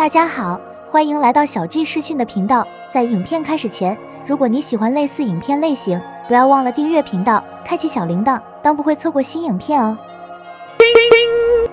大家好，欢迎来到小 G 视讯的频道。在影片开始前，如果你喜欢类似影片类型，不要忘了订阅频道，开启小铃铛，当不会错过新影片哦。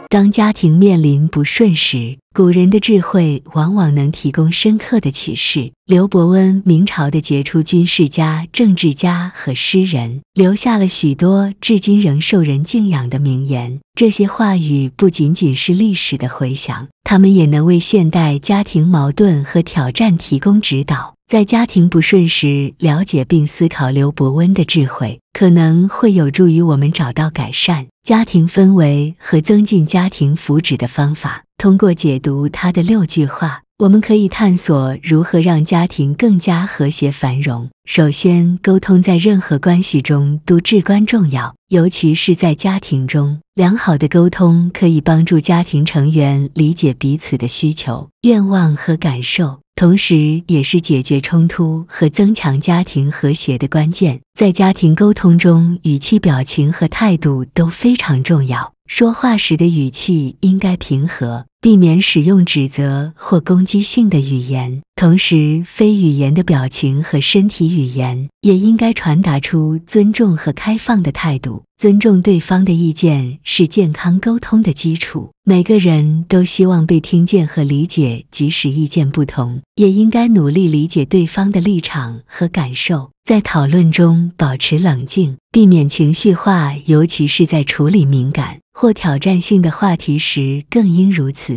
当家庭面临不顺时。古人的智慧往往能提供深刻的启示。刘伯温，明朝的杰出军事家、政治家和诗人，留下了许多至今仍受人敬仰的名言。这些话语不仅仅是历史的回响，他们也能为现代家庭矛盾和挑战提供指导。在家庭不顺时，了解并思考刘伯温的智慧，可能会有助于我们找到改善家庭氛围和增进家庭福祉的方法。通过解读他的六句话，我们可以探索如何让家庭更加和谐繁荣。首先，沟通在任何关系中都至关重要，尤其是在家庭中。良好的沟通可以帮助家庭成员理解彼此的需求、愿望和感受，同时也是解决冲突和增强家庭和谐的关键。在家庭沟通中，语气、表情和态度都非常重要。说话时的语气应该平和。避免使用指责或攻击性的语言，同时非语言的表情和身体语言也应该传达出尊重和开放的态度。尊重对方的意见是健康沟通的基础。每个人都希望被听见和理解，即使意见不同，也应该努力理解对方的立场和感受。在讨论中保持冷静，避免情绪化，尤其是在处理敏感或挑战性的话题时，更应如此。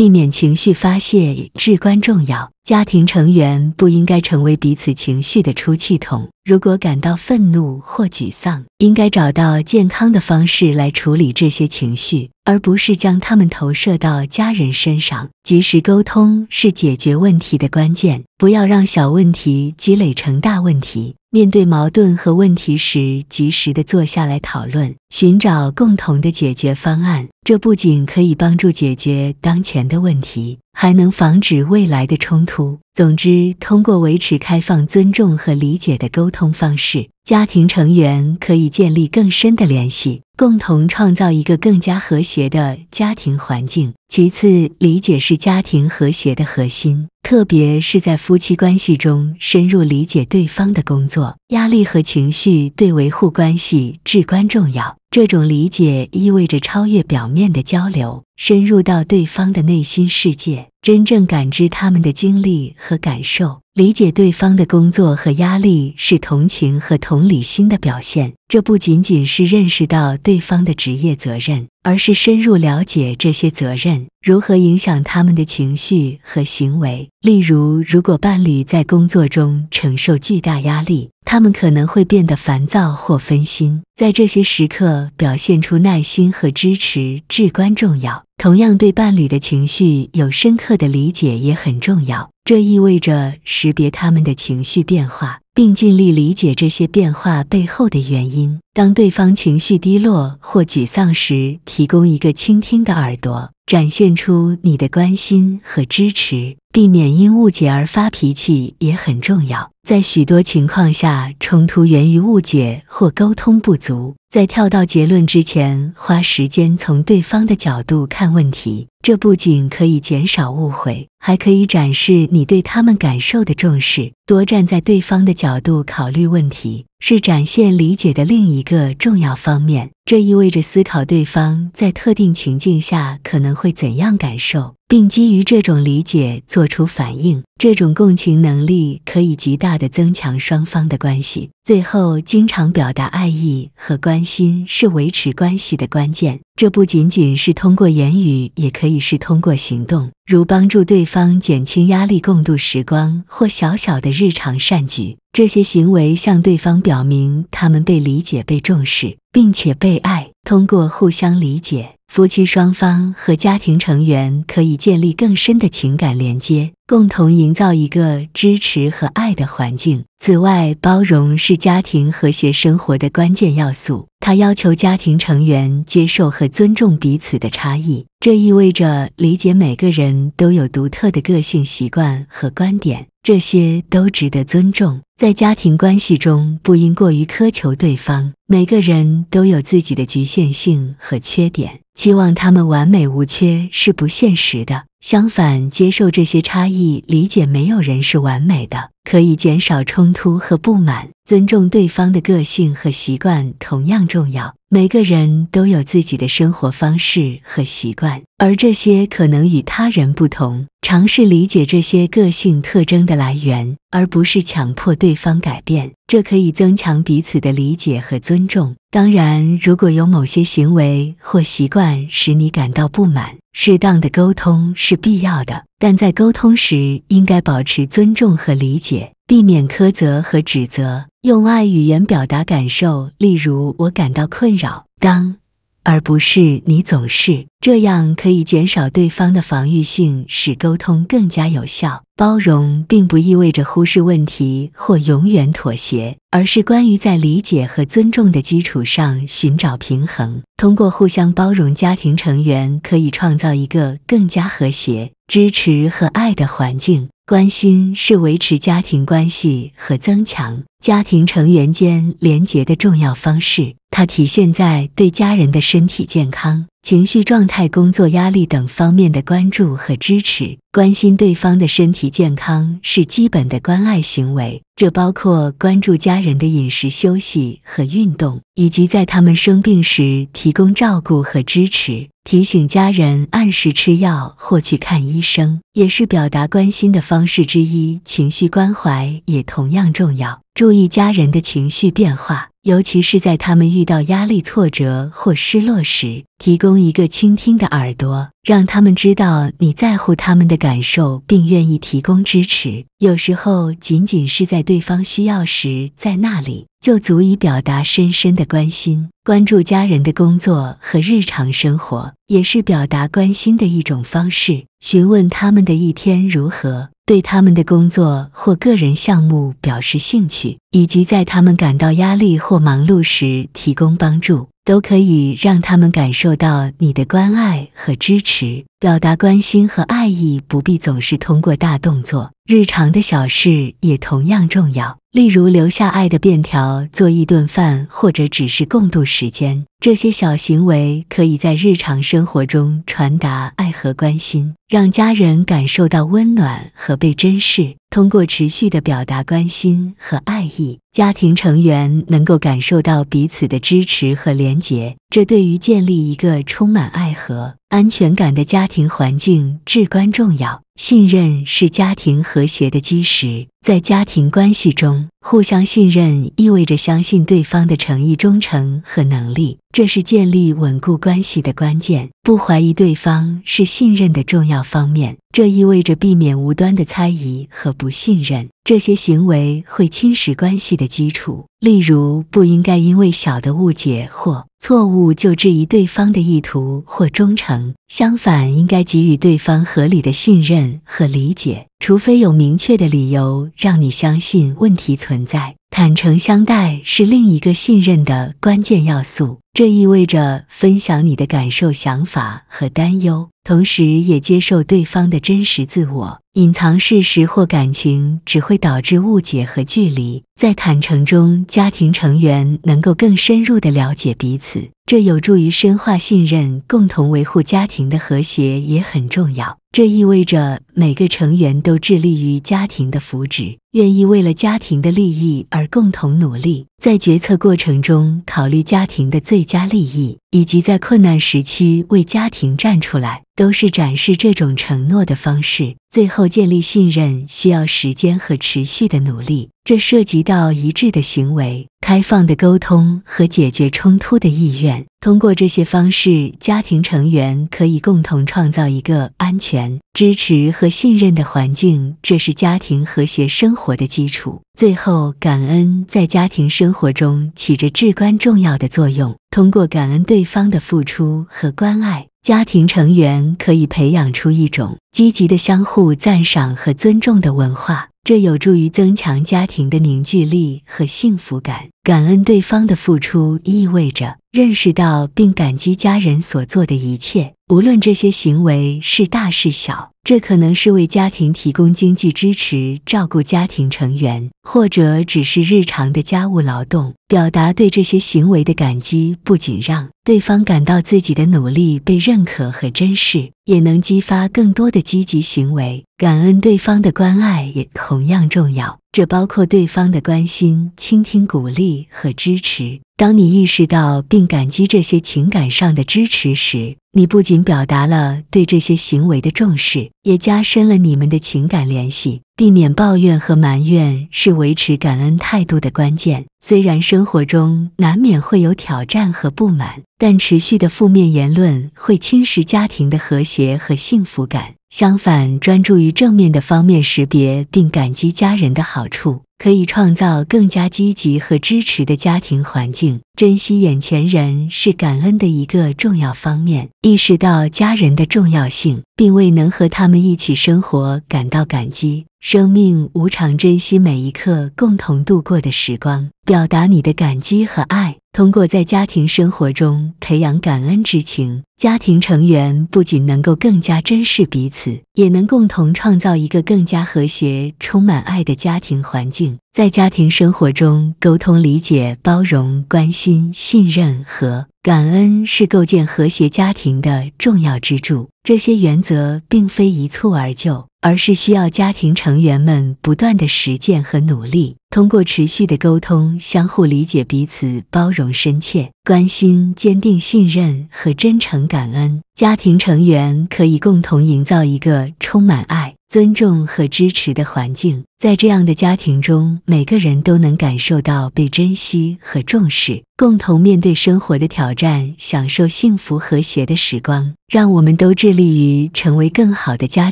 避免情绪发泄至关重要。家庭成员不应该成为彼此情绪的出气筒。如果感到愤怒或沮丧，应该找到健康的方式来处理这些情绪，而不是将他们投射到家人身上。及时沟通是解决问题的关键。不要让小问题积累成大问题。面对矛盾和问题时，及时的坐下来讨论，寻找共同的解决方案。这不仅可以帮助解决当前。的问题，还能防止未来的冲突。总之，通过维持开放、尊重和理解的沟通方式，家庭成员可以建立更深的联系，共同创造一个更加和谐的家庭环境。其次，理解是家庭和谐的核心，特别是在夫妻关系中，深入理解对方的工作压力和情绪对维护关系至关重要。这种理解意味着超越表面的交流，深入到对方的内心世界，真正感知他们的经历和感受，理解对方的工作和压力是同情和同理心的表现。这不仅仅是认识到对方的职业责任，而是深入了解这些责任如何影响他们的情绪和行为。例如，如果伴侣在工作中承受巨大压力，他们可能会变得烦躁或分心，在这些时刻表现出耐心和支持至关重要。同样，对伴侣的情绪有深刻的理解也很重要。这意味着识别他们的情绪变化，并尽力理解这些变化背后的原因。当对方情绪低落或沮丧时，提供一个倾听的耳朵，展现出你的关心和支持。避免因误解而发脾气也很重要。在许多情况下，冲突源于误解或沟通不足。在跳到结论之前，花时间从对方的角度看问题，这不仅可以减少误会，还可以展示你对他们感受的重视。多站在对方的角度考虑问题是展现理解的另一个重要方面。这意味着思考对方在特定情境下可能会怎样感受，并基于这种理解做出反应。这种共情能力可以极大地增强双方的关系。最后，经常表达爱意和关心是维持关系的关键。这不仅仅是通过言语，也可以是通过行动，如帮助对方减轻压力、共度时光或小小的日常善举。这些行为向对方表明他们被理解、被重视。并且被爱，通过互相理解，夫妻双方和家庭成员可以建立更深的情感连接，共同营造一个支持和爱的环境。此外，包容是家庭和谐生活的关键要素，它要求家庭成员接受和尊重彼此的差异。这意味着理解每个人都有独特的个性、习惯和观点，这些都值得尊重。在家庭关系中，不应过于苛求对方。每个人都有自己的局限性和缺点，期望他们完美无缺是不现实的。相反，接受这些差异，理解没有人是完美的，可以减少冲突和不满。尊重对方的个性和习惯同样重要。每个人都有自己的生活方式和习惯，而这些可能与他人不同。尝试理解这些个性特征的来源，而不是强迫对方改变，这可以增强彼此的理解和尊重。当然，如果有某些行为或习惯使你感到不满，适当的沟通是必要的，但在沟通时应该保持尊重和理解，避免苛责和指责。用爱语言表达感受，例如“我感到困扰”，当而不是“你总是”，这样可以减少对方的防御性，使沟通更加有效。包容并不意味着忽视问题或永远妥协，而是关于在理解和尊重的基础上寻找平衡。通过互相包容，家庭成员可以创造一个更加和谐、支持和爱的环境。关心是维持家庭关系和增强。家庭成员间连结的重要方式，它体现在对家人的身体健康。情绪状态、工作压力等方面的关注和支持，关心对方的身体健康是基本的关爱行为。这包括关注家人的饮食、休息和运动，以及在他们生病时提供照顾和支持。提醒家人按时吃药或去看医生，也是表达关心的方式之一。情绪关怀也同样重要，注意家人的情绪变化，尤其是在他们遇到压力、挫折或失落时。提供一个倾听的耳朵，让他们知道你在乎他们的感受，并愿意提供支持。有时候，仅仅是在对方需要时在那里，就足以表达深深的关心。关注家人的工作和日常生活，也是表达关心的一种方式。询问他们的一天如何，对他们的工作或个人项目表示兴趣，以及在他们感到压力或忙碌时提供帮助。都可以让他们感受到你的关爱和支持，表达关心和爱意，不必总是通过大动作，日常的小事也同样重要。例如，留下爱的便条，做一顿饭，或者只是共度时间，这些小行为可以在日常生活中传达爱和关心，让家人感受到温暖和被珍视。通过持续的表达关心和爱意，家庭成员能够感受到彼此的支持和联结。这对于建立一个充满爱和安全感的家庭环境至关重要。信任是家庭和谐的基石。在家庭关系中，互相信任意味着相信对方的诚意、忠诚和能力，这是建立稳固关系的关键。不怀疑对方是信任的重要方面，这意味着避免无端的猜疑和不信任。这些行为会侵蚀关系的基础。例如，不应该因为小的误解或错误就质疑对方的意图或忠诚。相反，应该给予对方合理的信任和理解。除非有明确的理由让你相信问题存在，坦诚相待是另一个信任的关键要素。这意味着分享你的感受、想法和担忧，同时也接受对方的真实自我。隐藏事实或感情只会导致误解和距离。在坦诚中，家庭成员能够更深入的了解彼此，这有助于深化信任。共同维护家庭的和谐也很重要。这意味着每个成员都致力于家庭的福祉，愿意为了家庭的利益而共同努力。在决策过程中，考虑家庭的最加利益。以及在困难时期为家庭站出来，都是展示这种承诺的方式。最后，建立信任需要时间和持续的努力，这涉及到一致的行为、开放的沟通和解决冲突的意愿。通过这些方式，家庭成员可以共同创造一个安全、支持和信任的环境，这是家庭和谐生活的基础。最后，感恩在家庭生活中起着至关重要的作用，通过感恩对。对方的付出和关爱，家庭成员可以培养出一种积极的相互赞赏和尊重的文化，这有助于增强家庭的凝聚力和幸福感。感恩对方的付出，意味着认识到并感激家人所做的一切。无论这些行为是大是小，这可能是为家庭提供经济支持、照顾家庭成员，或者只是日常的家务劳动。表达对这些行为的感激，不仅让对方感到自己的努力被认可和珍视，也能激发更多的积极行为。感恩对方的关爱也同样重要，这包括对方的关心、倾听、鼓励和支持。当你意识到并感激这些情感上的支持时，你不仅表达了对这些行为的重视，也加深了你们的情感联系。避免抱怨和埋怨是维持感恩态度的关键。虽然生活中难免会有挑战和不满，但持续的负面言论会侵蚀家庭的和谐和幸福感。相反，专注于正面的方面，识别并感激家人的好处。可以创造更加积极和支持的家庭环境。珍惜眼前人是感恩的一个重要方面。意识到家人的重要性，并为能和他们一起生活感到感激。生命无常，珍惜每一刻共同度过的时光，表达你的感激和爱。通过在家庭生活中培养感恩之情，家庭成员不仅能够更加珍视彼此，也能共同创造一个更加和谐、充满爱的家庭环境。在家庭生活中，沟通、理解、包容、关心、信任和感恩是构建和谐家庭的重要支柱。这些原则并非一蹴而就，而是需要家庭成员们不断的实践和努力。通过持续的沟通，相互理解彼此，包容深切，关心，坚定信任和真诚感恩，家庭成员可以共同营造一个充满爱、尊重和支持的环境。在这样的家庭中，每个人都能感受到被珍惜和重视，共同面对生活的挑战，享受幸福和谐的时光。让我们都致力于成为更好的家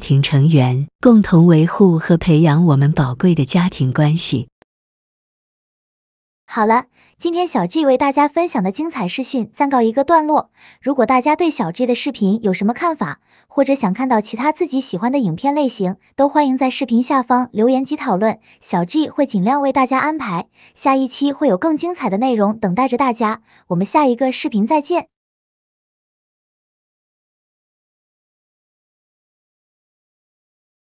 庭成员，共同维护和培养我们宝贵的家庭关系。好了，今天小 G 为大家分享的精彩视讯暂告一个段落。如果大家对小 G 的视频有什么看法，或者想看到其他自己喜欢的影片类型，都欢迎在视频下方留言及讨论。小 G 会尽量为大家安排，下一期会有更精彩的内容等待着大家。我们下一个视频再见。